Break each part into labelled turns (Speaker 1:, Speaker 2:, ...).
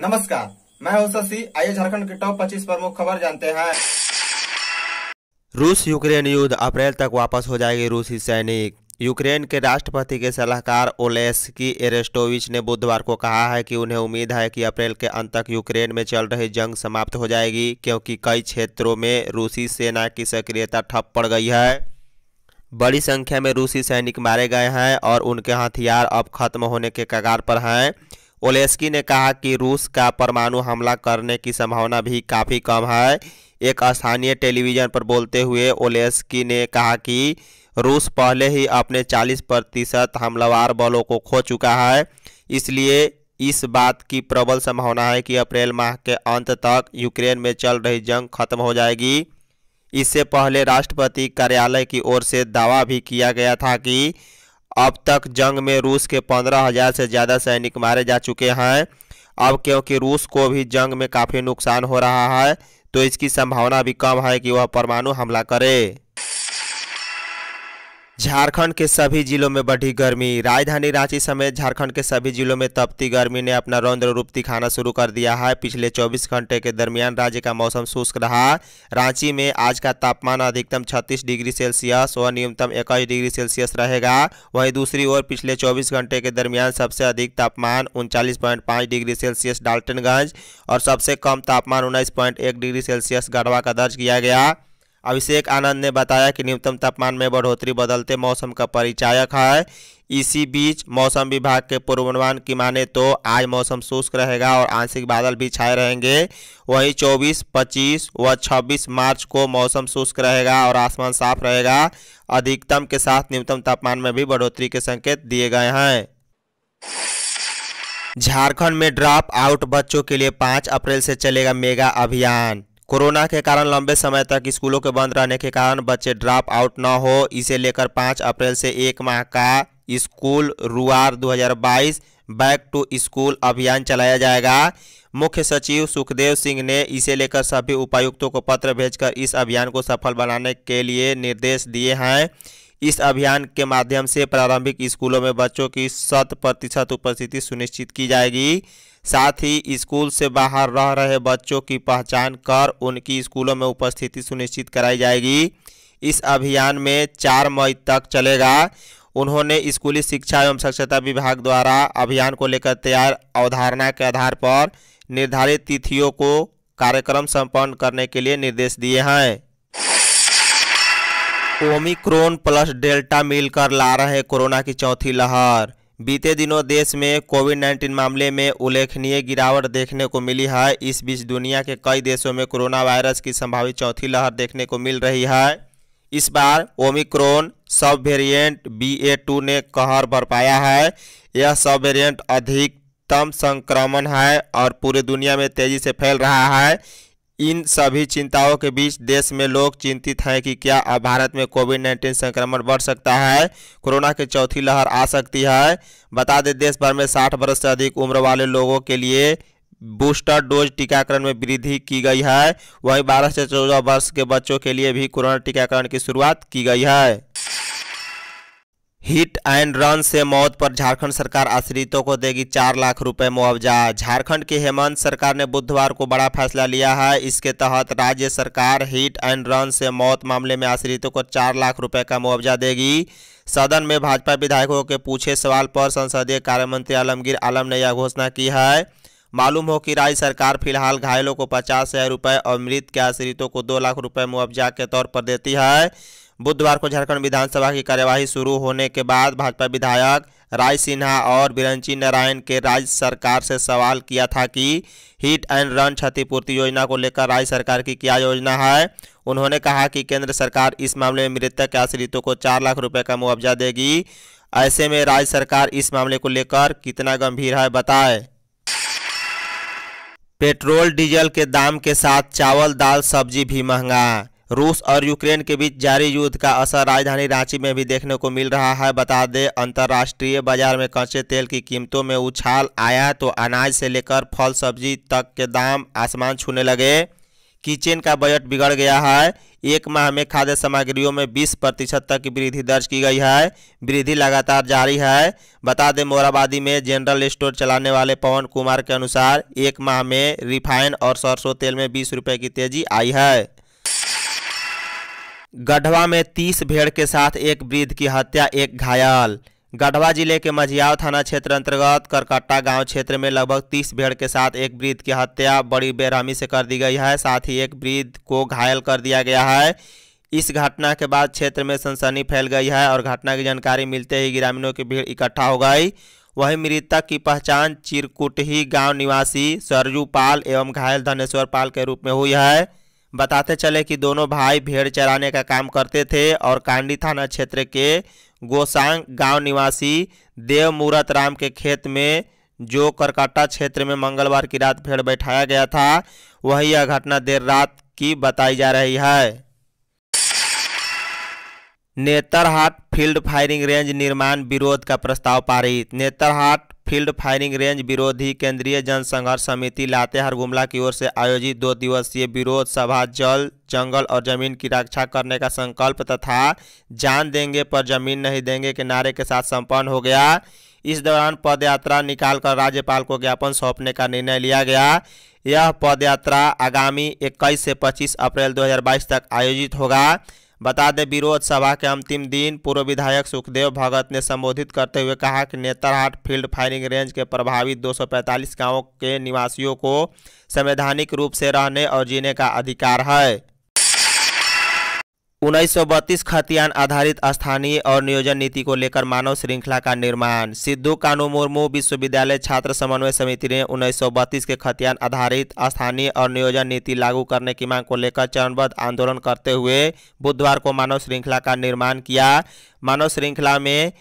Speaker 1: नमस्कार मैं हूं शशि आइए झारखंड के टॉप 25 प्रमुख खबर जानते हैं रूस यूक्रेन युद्ध अप्रैल तक वापस हो जाएगी रूसी सैनिक यूक्रेन के राष्ट्रपति के सलाहकार ओलेस्की एरेस्टोविच ने बुधवार को कहा है कि उन्हें उम्मीद है कि अप्रैल के अंत तक यूक्रेन में चल रही जंग समाप्त हो जाएगी क्योंकि कई क्षेत्रों में रूसी सेना की सक्रियता ठप पड़ गई है बड़ी संख्या में रूसी सैनिक मारे गए हैं और उनके हथियार अब खत्म होने के कगार पर हैं ओलेस्की ने कहा कि रूस का परमाणु हमला करने की संभावना भी काफ़ी कम है एक स्थानीय टेलीविज़न पर बोलते हुए ओलेस्की ने कहा कि रूस पहले ही अपने 40 प्रतिशत हमलावर बलों को खो चुका है इसलिए इस बात की प्रबल संभावना है कि अप्रैल माह के अंत तक यूक्रेन में चल रही जंग खत्म हो जाएगी इससे पहले राष्ट्रपति कार्यालय की ओर से दावा भी किया गया था कि अब तक जंग में रूस के पंद्रह हजार से ज़्यादा सैनिक मारे जा चुके हैं अब क्योंकि रूस को भी जंग में काफ़ी नुकसान हो रहा है तो इसकी संभावना भी कम है कि वह परमाणु हमला करे झारखंड के सभी जिलों में बढ़ी गर्मी राजधानी रांची समेत झारखंड के सभी जिलों में तपती गर्मी ने अपना रौद्र रूप दिखाना शुरू कर दिया है पिछले 24 घंटे के दरमियान राज्य का मौसम शुष्क रहा रांची में आज का तापमान अधिकतम 36 डिग्री सेल्सियस और न्यूनतम इक्कीस डिग्री सेल्सियस रहेगा वहीं दूसरी ओर पिछले चौबीस घंटे के दरमियान सबसे अधिक तापमान उनचालीस डिग्री सेल्सियस डाल्टनगंज और सबसे कम तापमान उन्नीस डिग्री सेल्सियस गढ़वा का दर्ज किया गया अभिषेक आनंद ने बताया कि न्यूनतम तापमान में बढ़ोतरी बदलते मौसम का परिचायक है इसी बीच मौसम विभाग के पूर्वानुमान की माने तो आज मौसम शुष्क रहेगा और आंशिक बादल भी छाए रहेंगे वहीं 24, 25 व 26 मार्च को मौसम शुष्क रहेगा और आसमान साफ रहेगा अधिकतम के साथ न्यूनतम तापमान में भी बढ़ोतरी के संकेत दिए गए हैं झारखंड में ड्रॉप आउट बच्चों के लिए पाँच अप्रैल से चलेगा मेगा अभियान कोरोना के कारण लंबे समय तक स्कूलों के बंद रहने के कारण बच्चे ड्रॉप आउट न हो इसे लेकर पाँच अप्रैल से एक माह का स्कूल रुआर 2022 बैक टू स्कूल अभियान चलाया जाएगा मुख्य सचिव सुखदेव सिंह ने इसे लेकर सभी उपायुक्तों को पत्र भेजकर इस अभियान को सफल बनाने के लिए निर्देश दिए हैं इस अभियान के माध्यम से प्रारंभिक स्कूलों में बच्चों की शत प्रतिशत उपस्थिति सुनिश्चित की जाएगी साथ ही स्कूल से बाहर रह रहे बच्चों की पहचान कर उनकी स्कूलों में उपस्थिति सुनिश्चित कराई जाएगी इस अभियान में चार मई तक चलेगा उन्होंने स्कूली शिक्षा एवं स्वच्छता विभाग द्वारा अभियान को लेकर तैयार अवधारणा के आधार पर निर्धारित तिथियों को कार्यक्रम संपन्न करने के लिए निर्देश दिए हैं ओमिक्रोन प्लस डेल्टा मिलकर ला रहे कोरोना की चौथी लहर बीते दिनों देश में कोविड 19 मामले में उल्लेखनीय गिरावट देखने को मिली है इस बीच दुनिया के कई देशों में कोरोना वायरस की संभावित चौथी लहर देखने को मिल रही है इस बार Omicron sub variant B A two ने कहर पाया है यह सब वेरिएंट अधिकतम संक्रमण है और पूरे दुनिया में तेजी से फैल रहा है इन सभी चिंताओं के बीच देश में लोग चिंतित हैं कि क्या अब भारत में कोविड नाइन्टीन संक्रमण बढ़ सकता है कोरोना की चौथी लहर आ सकती है बता दें देश भर में 60 वर्ष से अधिक उम्र वाले लोगों के लिए बूस्टर डोज टीकाकरण में वृद्धि की गई है वहीं 12 से 14 वर्ष के बच्चों के लिए भी कोरोना टीकाकरण की शुरुआत की गई है हिट एंड रन से मौत पर झारखंड सरकार आश्रितों को देगी चार लाख रुपए मुआवजा झारखंड की हेमंत सरकार ने बुधवार को बड़ा फैसला लिया है इसके तहत राज्य सरकार हिट एंड रन से मौत मामले में आश्रितों को चार लाख रुपए का मुआवजा देगी सदन में भाजपा विधायकों के पूछे सवाल पर संसदीय कार्य मंत्री आलमगीर आलम ने यह घोषणा की है मालूम हो कि राज्य सरकार फिलहाल घायलों को पचास हज़ार रुपये और मृत के आश्रितों को दो लाख रुपये मुआवजा के तौर पर देती है बुधवार को झारखंड विधानसभा की कार्यवाही शुरू होने के बाद भाजपा विधायक राय सिन्हा और बिरंची नारायण के राज्य सरकार से सवाल किया था कि हिट एंड रन क्षतिपूर्ति योजना को लेकर राज्य सरकार की क्या योजना है उन्होंने कहा कि केंद्र सरकार इस मामले में मृतक के आश्रितों को चार लाख रुपए का मुआवजा देगी ऐसे में राज्य सरकार इस मामले को लेकर कितना गंभीर है बताए पेट्रोल डीजल के दाम के साथ चावल दाल सब्जी भी महंगा रूस और यूक्रेन के बीच जारी युद्ध का असर राजधानी रांची में भी देखने को मिल रहा है बता दें अंतर्राष्ट्रीय बाजार में कच्चे तेल की कीमतों में उछाल आया तो अनाज से लेकर फल सब्जी तक के दाम आसमान छूने लगे किचन का बजट बिगड़ गया है एक माह में खाद्य सामग्रियों में बीस प्रतिशत तक की वृद्धि दर्ज की गई है वृद्धि लगातार जारी है बता दें मोराबादी में जनरल स्टोर चलाने वाले पवन कुमार के अनुसार एक माह में रिफाइन और सरसों तेल में बीस रुपये की तेजी आई है गढ़वा में तीस भेड़ के साथ एक वृद्ध की हत्या एक घायल गढ़वा जिले के मझियाव थाना क्षेत्र अंतर्गत करकट्टा गांव क्षेत्र में लगभग तीस भेड़ के साथ एक वृद्ध की हत्या बड़ी बेरहमी से कर दी गई है साथ ही एक वृद्ध को घायल कर दिया गया है इस घटना के बाद क्षेत्र में सनसनी फैल गई है और घटना की जानकारी मिलते ही ग्रामीणों की भीड़ इकट्ठा हो गई वहीं मृतक की पहचान चिरकुटही गांव निवासी सरजू पाल एवं घायल धनेश्वर पाल के रूप में हुई है बताते चले कि दोनों भाई भेड़ चराने का काम करते थे और कांडी थाना क्षेत्र के गोसांग गांव निवासी देवमूरत राम के खेत में जो करकाटा क्षेत्र में मंगलवार की रात भेड़ बैठाया गया था वही यह घटना देर रात की बताई जा रही है नेतरहाट फील्ड फायरिंग रेंज निर्माण विरोध का प्रस्ताव पारित नेतरहाट फील्ड फायरिंग रेंज विरोधी केंद्रीय जनसंघर्ष समिति लातेहार गुमला की ओर से आयोजित दो दिवसीय विरोध सभा जल जंगल और जमीन की रक्षा करने का संकल्प तथा जान देंगे पर जमीन नहीं देंगे के नारे के साथ संपन्न हो गया इस दौरान पदयात्रा निकालकर राज्यपाल को ज्ञापन सौंपने का निर्णय लिया गया यह पदयात्रा आगामी 21 से 25 अप्रैल 2022 तक आयोजित होगा बता दें विरोध सभा के अंतिम दिन पूर्व विधायक सुखदेव भगत ने संबोधित करते हुए कहा कि नेतरहाट फील्ड फायरिंग रेंज के प्रभावित 245 गांवों के निवासियों को संवैधानिक रूप से रहने और जीने का अधिकार है उन्नीस खतियान आधारित स्थानीय और नियोजन नीति को लेकर मानव श्रृंखला का निर्माण सिद्धू कानू मुर्मू विश्वविद्यालय छात्र समन्वय समिति ने उन्नीस के खतियान आधारित स्थानीय और नियोजन नीति लागू करने की मांग को लेकर चरणबद्ध आंदोलन करते हुए बुधवार को मानव श्रृंखला का निर्माण किया मानव श्रृंखला में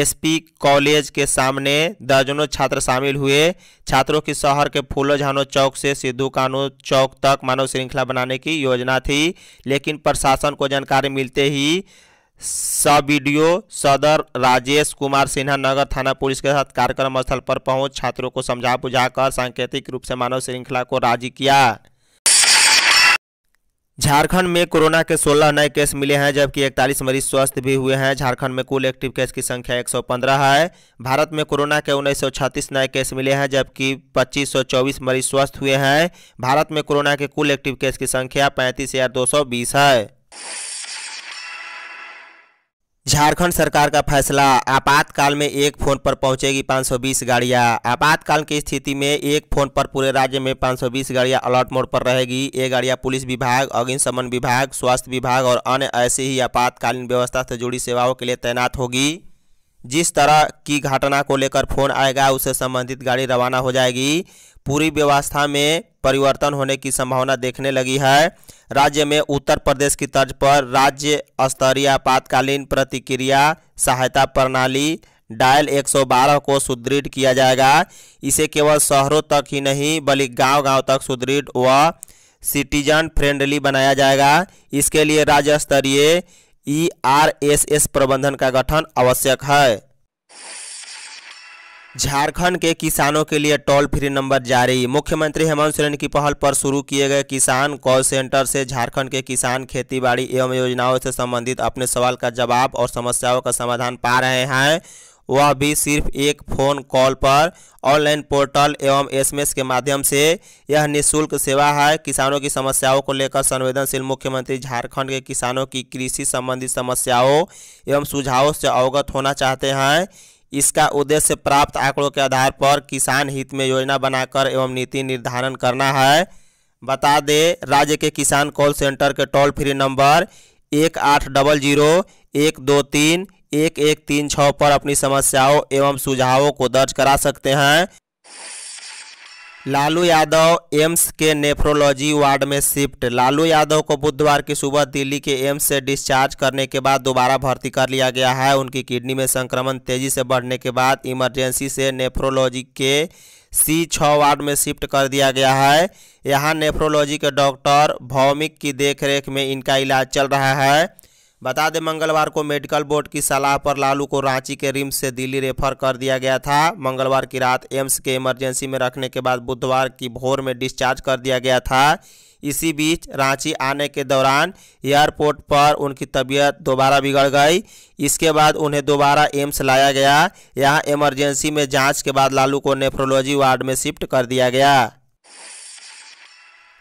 Speaker 1: एसपी कॉलेज के सामने दर्जनों छात्र शामिल हुए छात्रों की शहर के फूलो झानो चौक से सिद्धू कानू चौक तक मानव श्रृंखला बनाने की योजना थी लेकिन प्रशासन को जानकारी मिलते ही सब वीडियो सदर राजेश कुमार सिन्हा नगर थाना पुलिस के साथ कार्यक्रम स्थल पर पहुंच छात्रों को समझा बुझाकर सांकेतिक रूप से मानव श्रृंखला को राजी किया झारखंड में कोरोना के 16 नए केस मिले हैं जबकि 41 मरीज स्वस्थ भी हुए हैं झारखंड में कुल एक्टिव केस की संख्या 115 है भारत में कोरोना के उन्नीस नए केस मिले हैं जबकि 2524 मरीज स्वस्थ हुए हैं भारत में कोरोना के कुल एक्टिव केस की संख्या पैंतीस है झारखंड सरकार का फैसला आपातकाल में एक फोन पर पहुंचेगी 520 गाड़ियां आपातकाल की स्थिति में एक फोन पर पूरे राज्य में 520 गाड़ियां अलर्ट मोड पर रहेगी ये गाड़ियां पुलिस विभाग अग्निशमन विभाग स्वास्थ्य विभाग और अन्य ऐसी ही आपातकालीन व्यवस्था से जुड़ी सेवाओं के लिए तैनात होगी जिस तरह की घटना को लेकर फोन आएगा उससे संबंधित गाड़ी रवाना हो जाएगी पूरी व्यवस्था में परिवर्तन होने की संभावना देखने लगी है राज्य में उत्तर प्रदेश की तर्ज पर राज्य स्तरीय आपातकालीन प्रतिक्रिया सहायता प्रणाली डायल 112 को सुदृढ़ किया जाएगा इसे केवल शहरों तक ही नहीं बल्कि गांव-गांव तक सुदृढ़ व सिटीजन फ्रेंडली बनाया जाएगा इसके लिए राज्य स्तरीय ई आर एस एस प्रबंधन का गठन आवश्यक है झारखंड के किसानों के लिए टोल फ्री नंबर जारी मुख्यमंत्री हेमंत सोरेन की पहल पर शुरू किए गए किसान कॉल सेंटर से झारखंड के किसान खेतीबाड़ी एवं योजनाओं से संबंधित अपने सवाल का जवाब और समस्याओं का समाधान पा रहे हैं वह भी सिर्फ एक फ़ोन कॉल पर ऑनलाइन पोर्टल एवं एसएमएस के माध्यम से यह निशुल्क सेवा है किसानों की समस्याओं को लेकर संवेदनशील मुख्यमंत्री झारखंड के किसानों की कृषि संबंधी समस्याओं एवं सुझावों से अवगत होना चाहते हैं इसका उद्देश्य प्राप्त आंकड़ों के आधार पर किसान हित में योजना बनाकर एवं नीति निर्धारण करना है बता दें राज्य के किसान कॉल सेंटर के टोल फ्री नंबर एक आठ डबल जीरो एक दो तीन एक एक तीन छः पर अपनी समस्याओं एवं सुझावों को दर्ज करा सकते हैं लालू यादव एम्स के नेफ्रोलॉजी वार्ड में शिफ्ट लालू यादव को बुधवार की सुबह दिल्ली के एम्स से डिस्चार्ज करने के बाद दोबारा भर्ती कर लिया गया है उनकी किडनी में संक्रमण तेजी से बढ़ने के बाद इमरजेंसी से नेफ्रोलॉजी के सी छः वार्ड में शिफ्ट कर दिया गया है यहाँ नेफ्रोलॉजी के डॉक्टर भौमिक की देखरेख में इनका इलाज चल रहा है बता दें मंगलवार को मेडिकल बोर्ड की सलाह पर लालू को रांची के रिम्स से दिल्ली रेफर कर दिया गया था मंगलवार की रात एम्स के इमरजेंसी में रखने के बाद बुधवार की भोर में डिस्चार्ज कर दिया गया था इसी बीच रांची आने के दौरान एयरपोर्ट पर उनकी तबीयत दोबारा बिगड़ गई इसके बाद उन्हें दोबारा एम्स लाया गया यहाँ इमरजेंसी में जांच के बाद लालू को नेफ्रोलॉजी वार्ड में शिफ्ट कर दिया गया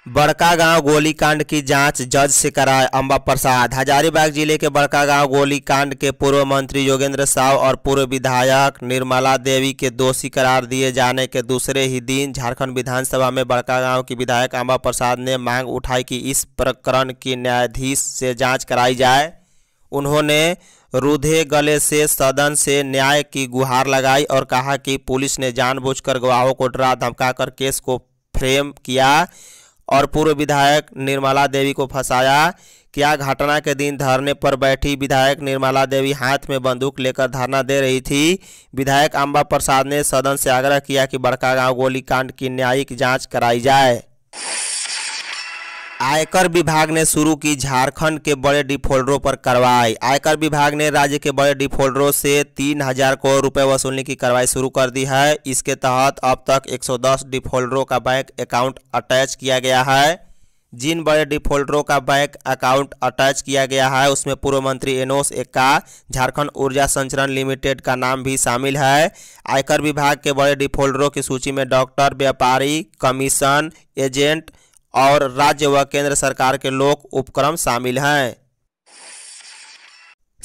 Speaker 1: बड़का गांव गोलीकांड की जांच जज से कराए अंबा प्रसाद हजारीबाग जिले के बड़का गांव गोलीकांड के पूर्व मंत्री योगेंद्र साव और पूर्व विधायक निर्मला देवी के दोषी करार दिए जाने के दूसरे ही दिन झारखंड विधानसभा में बड़का गांव की विधायक अंबा प्रसाद ने मांग उठाई कि इस प्रकरण की न्यायाधीश से जाँच कराई जाए उन्होंने रूधे गले से सदन से न्याय की गुहार लगाई और कहा कि पुलिस ने जानबूझ गवाहों को डरा धमका केस को फ्रेम किया और पूर्व विधायक निर्मला देवी को फंसाया क्या घटना के दिन धरने पर बैठी विधायक निर्मला देवी हाथ में बंदूक लेकर धरना दे रही थी विधायक अम्बा प्रसाद ने सदन से आग्रह किया कि बड़कागांव गोलीकांड की न्यायिक जांच कराई जाए आयकर विभाग ने शुरू की झारखंड के बड़े डिफोल्डरों पर कार्रवाई आयकर विभाग ने राज्य के बड़े डिफोल्डरों से तीन हजार करोड़ रुपए वसूलने की कार्रवाई शुरू कर दी है इसके तहत अब तक 110 डिफॉल्टरों का बैंक अकाउंट अटैच किया गया है जिन बड़े डिफॉल्टरों का बैंक अकाउंट अटैच किया गया है उसमें पूर्व मंत्री एनोस एक्का झारखंड ऊर्जा संचरण लिमिटेड का नाम भी शामिल है आयकर विभाग के बड़े डिफोल्डरों की सूची में डॉक्टर व्यापारी कमीशन एजेंट और राज्य व केंद्र सरकार के लोक उपक्रम शामिल हैं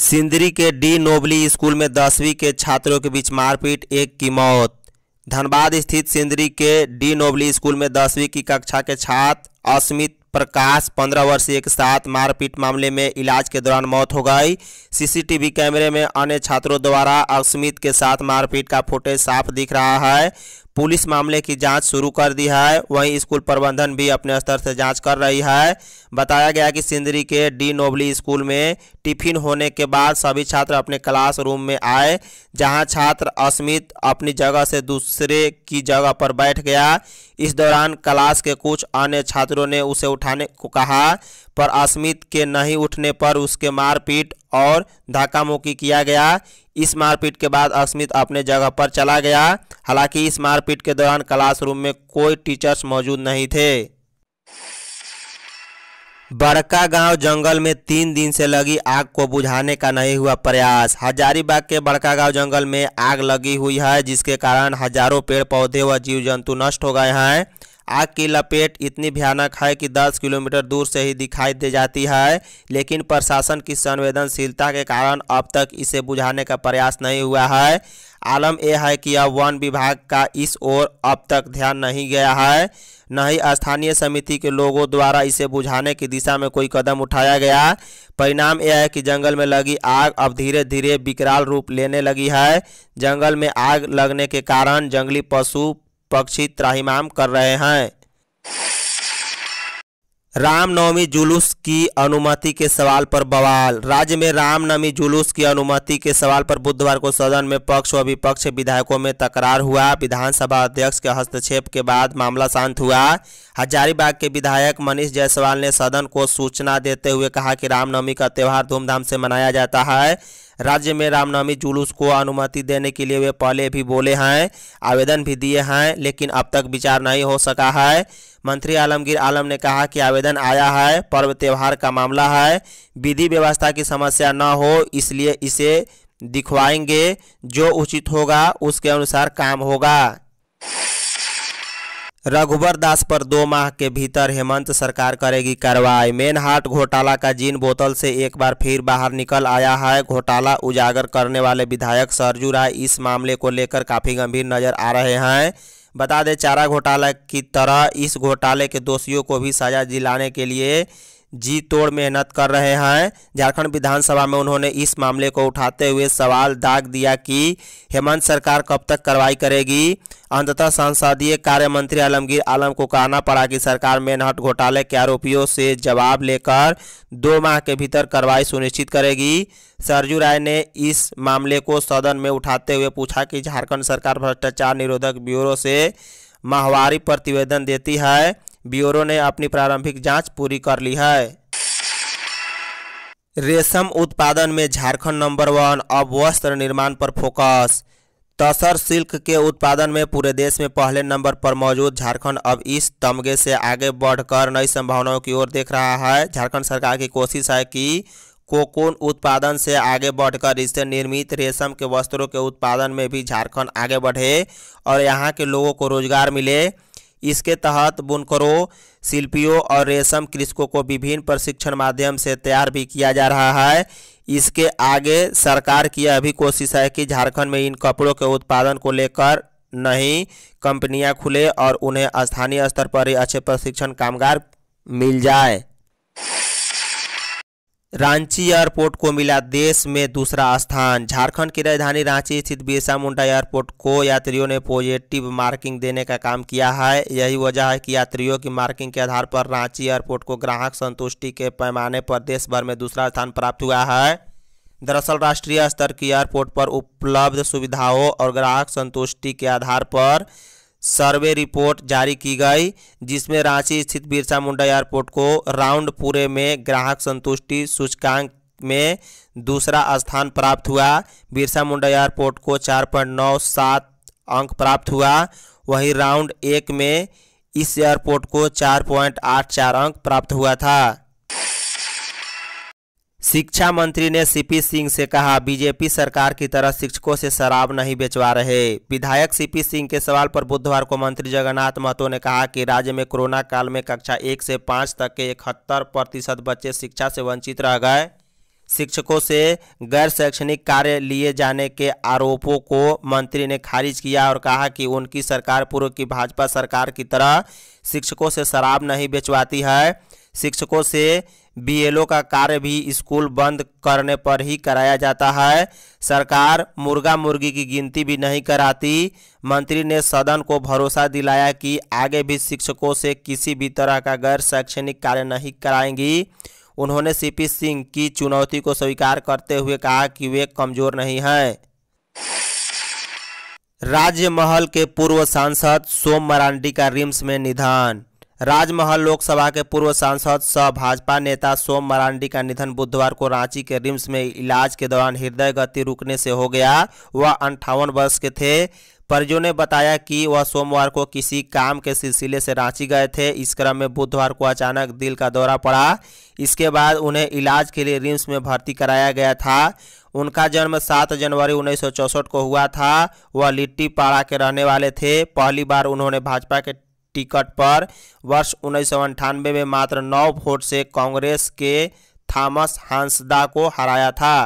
Speaker 1: सिंदरी के डी नोबली स्कूल में दसवीं के छात्रों के बीच मारपीट एक की मौत धनबाद स्थित सिंदरी के डी नोबली स्कूल में दसवीं की कक्षा के छात्र अस्मित प्रकाश पंद्रह वर्षीय के साथ मारपीट मामले में इलाज के दौरान मौत हो गई सीसीटीवी कैमरे में अन्य छात्रों द्वारा अस्मित के साथ मारपीट का फुटेज साफ दिख रहा है पुलिस मामले की जांच शुरू कर दी है वहीं स्कूल प्रबंधन भी अपने स्तर से जांच कर रही है बताया गया कि सिंदरी के डी नोबली स्कूल में टिफिन होने के बाद सभी छात्र अपने क्लासरूम में आए जहां छात्र अस्मित अपनी जगह से दूसरे की जगह पर बैठ गया इस दौरान क्लास के कुछ अन्य छात्रों ने उसे उठाने को कहा पर अस्मित के नहीं उठने पर उसके मारपीट और धक्का मुक्की किया गया इस मारपीट के बाद अस्मित अपने जगह पर चला गया हालांकि इस मारपीट के दौरान क्लासरूम में कोई टीचर्स मौजूद नहीं थे बड़का गांव जंगल में तीन दिन से लगी आग को बुझाने का नहीं हुआ प्रयास हजारीबाग के बड़का गांव जंगल में आग लगी हुई है जिसके कारण हजारों पेड़ पौधे व जीव जंतु नष्ट हो गए हैं आग की लपेट इतनी भयानक है कि 10 किलोमीटर दूर से ही दिखाई दे जाती है लेकिन प्रशासन की संवेदनशीलता के कारण अब तक इसे बुझाने का प्रयास नहीं हुआ है आलम यह है कि अब वन विभाग का इस ओर अब तक ध्यान नहीं गया है न ही स्थानीय समिति के लोगों द्वारा इसे बुझाने की दिशा में कोई कदम उठाया गया परिणाम यह है कि जंगल में लगी आग अब धीरे धीरे विकराल रूप लेने लगी है जंगल में आग लगने के कारण जंगली पशु पक्षी त्राहिमाम कर रहे हैं रामनवमी जुलूस की अनुमति के सवाल पर बवाल राज्य में रामनवमी जुलूस की अनुमति के सवाल पर बुधवार को सदन में पक्ष व विपक्ष विधायकों में तकरार हुआ विधानसभा अध्यक्ष के हस्तक्षेप के बाद मामला शांत हुआ हजारीबाग के विधायक मनीष जायसवाल ने सदन को सूचना देते हुए कहा कि रामनवमी का त्यौहार धूमधाम से मनाया जाता है राज्य में रामनवमी जुलूस को अनुमति देने के लिए वे पहले भी बोले हैं आवेदन भी दिए हैं लेकिन अब तक विचार नहीं हो सका है मंत्री आलमगीर आलम ने कहा कि आवेदन आया है पर्व त्यौहार का मामला है विधि व्यवस्था की समस्या न हो इसलिए इसे दिखवाएंगे जो उचित होगा उसके अनुसार काम होगा रघुवर दास पर दो माह के भीतर हेमंत सरकार करेगी कार्रवाई मेन हाट घोटाला का जीन बोतल से एक बार फिर बाहर निकल आया है घोटाला उजागर करने वाले विधायक सरजू राय इस मामले को लेकर काफ़ी गंभीर नजर आ रहे हैं बता दें चारा घोटाला की तरह इस घोटाले के दोषियों को भी सजा दिलाने के लिए जी तोड़ मेहनत कर रहे हैं झारखंड विधानसभा में उन्होंने इस मामले को उठाते हुए सवाल दाग दिया कि हेमंत सरकार कब तक कार्रवाई करेगी अंततः संसदीय कार्य मंत्री आलमगीर आलम को कहना पड़ा कि सरकार मेनहट घोटाले के आरोपियों से जवाब लेकर दो माह के भीतर कार्रवाई सुनिश्चित करेगी सरजू राय ने इस मामले को सदन में उठाते हुए पूछा कि झारखंड सरकार भ्रष्टाचार निरोधक ब्यूरो से माहवारी प्रतिवेदन देती है ब्यूरो ने अपनी प्रारंभिक जांच पूरी कर ली है रेशम उत्पादन में झारखंड नंबर वन अब वस्त्र निर्माण पर फोकस तसर सिल्क के उत्पादन में पूरे देश में पहले नंबर पर मौजूद झारखंड अब इस तमगे से आगे बढ़कर नई संभावनाओं की ओर देख रहा है झारखंड सरकार की कोशिश है कि कोकोन उत्पादन से आगे बढ़कर इससे निर्मित रेशम के वस्त्रों के उत्पादन में भी झारखंड आगे बढ़े और यहाँ के लोगों को रोजगार मिले इसके तहत बुनकरों शिल्पियों और रेशम कृषकों को विभिन्न प्रशिक्षण माध्यम से तैयार भी किया जा रहा है इसके आगे सरकार की यह भी कोशिश है कि झारखंड में इन कपड़ों के उत्पादन को लेकर नहीं कंपनियां खुले और उन्हें स्थानीय स्तर पर ही अच्छे प्रशिक्षण कामगार मिल जाए रांची एयरपोर्ट को मिला देश में दूसरा स्थान झारखंड की राजधानी रांची स्थित बिरसा मुंडा एयरपोर्ट को यात्रियों ने पॉजिटिव मार्किंग देने का काम किया है यही वजह है कि यात्रियों की मार्किंग के आधार पर रांची एयरपोर्ट को ग्राहक संतुष्टि के पैमाने पर देश भर में दूसरा स्थान प्राप्त हुआ है दरअसल राष्ट्रीय स्तर की एयरपोर्ट पर उपलब्ध सुविधाओं और ग्राहक संतुष्टि के आधार पर सर्वे रिपोर्ट जारी की गई जिसमें रांची स्थित बिरसा मुंडा एयरपोर्ट को राउंड पूरे में ग्राहक संतुष्टि सूचकांक में दूसरा स्थान प्राप्त हुआ बिरसा मुंडा एयरपोर्ट को चार पॉइंट नौ सात अंक प्राप्त हुआ वहीं राउंड एक में इस एयरपोर्ट को चार पॉइंट आठ चार अंक प्राप्त हुआ था शिक्षा मंत्री ने सीपी सिंह से कहा बीजेपी सरकार की तरह शिक्षकों से शराब नहीं बेचवा रहे विधायक सीपी सिंह के सवाल पर बुधवार को मंत्री जगन्नाथ महतो ने कहा कि राज्य में कोरोना काल में कक्षा एक से पाँच तक के इकहत्तर प्रतिशत बच्चे शिक्षा से वंचित रह गए शिक्षकों से गैर शैक्षणिक कार्य लिए जाने के आरोपों को मंत्री ने खारिज किया और कहा कि उनकी सरकार पूर्व की भाजपा सरकार की तरह शिक्षकों से शराब नहीं बेचवाती है शिक्षकों से बीएलओ का कार्य भी स्कूल बंद करने पर ही कराया जाता है सरकार मुर्गा मुर्गी की गिनती भी नहीं कराती मंत्री ने सदन को भरोसा दिलाया कि आगे भी शिक्षकों से किसी भी तरह का गैर शैक्षणिक कार्य नहीं कराएंगी उन्होंने सीपी सिंह की चुनौती को स्वीकार करते हुए कहा कि वे कमजोर नहीं हैं राजमहल के पूर्व सांसद सोम मरांडी का रिम्स में निधन राजमहल लोकसभा के पूर्व सांसद सह भाजपा नेता सोम मरांडी का निधन बुधवार को रांची के रिम्स में इलाज के दौरान हृदय गति रुकने से हो गया वह अंठावन वर्ष के थे परिजनों ने बताया कि वह सोमवार को किसी काम के सिलसिले से रांची गए थे इस क्रम में बुधवार को अचानक दिल का दौरा पड़ा इसके बाद उन्हें इलाज के लिए रिम्स में भर्ती कराया गया था उनका जन्म 7 जनवरी उन्नीस को हुआ था वह लिट्टी पाड़ा के रहने वाले थे पहली बार उन्होंने भाजपा के टिकट पर वर्ष उन्नीस में मात्र नौ वोट से कांग्रेस के थॉमस हांसदा को हराया था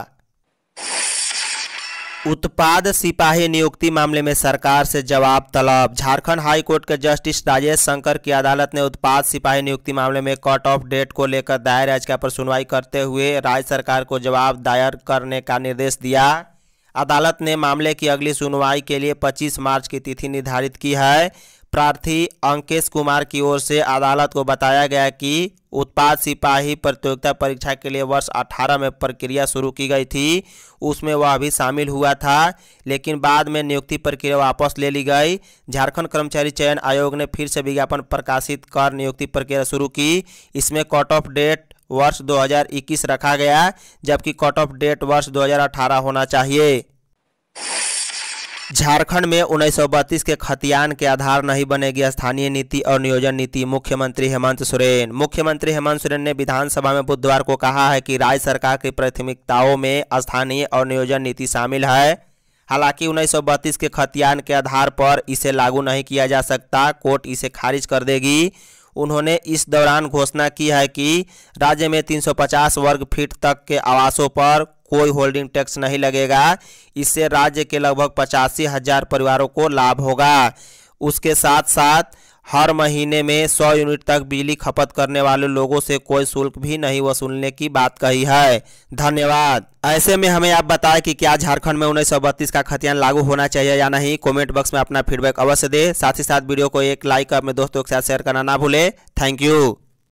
Speaker 1: उत्पाद सिपाही नियुक्ति मामले में सरकार से जवाब तलब झारखंड हाई कोर्ट के जस्टिस राजेश शंकर की अदालत ने उत्पाद सिपाही नियुक्ति मामले में कट ऑफ डेट को लेकर दायर याचिका पर सुनवाई करते हुए राज्य सरकार को जवाब दायर करने का निर्देश दिया अदालत ने मामले की अगली सुनवाई के लिए 25 मार्च की तिथि निर्धारित की है प्रार्थी अंकेश कुमार की ओर से अदालत को बताया गया कि उत्पाद सिपाही प्रतियोगिता परीक्षा के लिए वर्ष 18 में प्रक्रिया शुरू की गई थी उसमें वह भी शामिल हुआ था लेकिन बाद में नियुक्ति प्रक्रिया वापस ले ली गई झारखंड कर्मचारी चयन आयोग ने फिर से विज्ञापन प्रकाशित कर नियुक्ति प्रक्रिया शुरू की इसमें कट ऑफ डेट वर्ष 2021 रखा गया जबकि कट ऑफ डेट वर्ष 2018 होना चाहिए झारखंड में उन्नीस के खतियान के आधार नहीं बनेगी स्थानीय नीति और नियोजन नीति मुख्यमंत्री हेमंत सोरेन मुख्यमंत्री हेमंत सोरेन ने विधानसभा में बुधवार को कहा है कि राज्य सरकार की प्राथमिकताओं में स्थानीय और नियोजन नीति शामिल है हालांकि उन्नीस के खतियान के आधार पर इसे लागू नहीं किया जा सकता कोर्ट इसे खारिज कर देगी उन्होंने इस दौरान घोषणा की है कि राज्य में 350 वर्ग फीट तक के आवासों पर कोई होल्डिंग टैक्स नहीं लगेगा इससे राज्य के लगभग पचासी हजार परिवारों को लाभ होगा उसके साथ साथ हर महीने में 100 यूनिट तक बिजली खपत करने वाले लोगों से कोई शुल्क भी नहीं वसूलने की बात कही है धन्यवाद ऐसे में हमें आप बताएं कि क्या झारखंड में उन्नीस का खतियान लागू होना चाहिए या नहीं कमेंट बॉक्स में अपना फीडबैक अवश्य दें साथ ही साथ वीडियो को एक लाइक अपने दोस्तों के साथ शेयर करना ना भूले थैंक यू